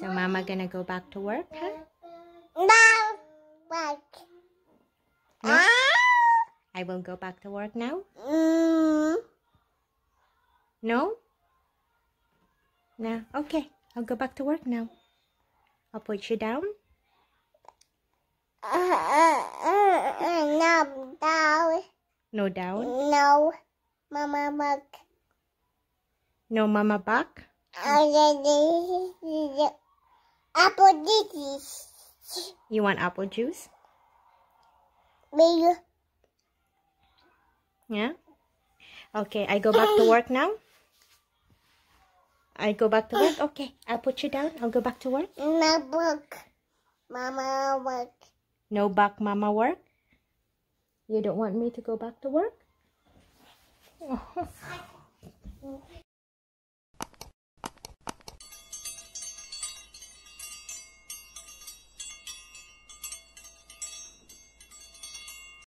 So mama gonna go back to work, huh? No, work. No? I will go back to work now? Mm. No? No. Okay, I'll go back to work now. I'll put you down. Uh, uh, uh, no down. No down? No. Mama back. No mama buck? You want apple juice? Maybe. Yeah? Okay, I go back to work now? I go back to work? Okay, I'll put you down. I'll go back to work. No book. Mama work. No back mama work? You don't want me to go back to work?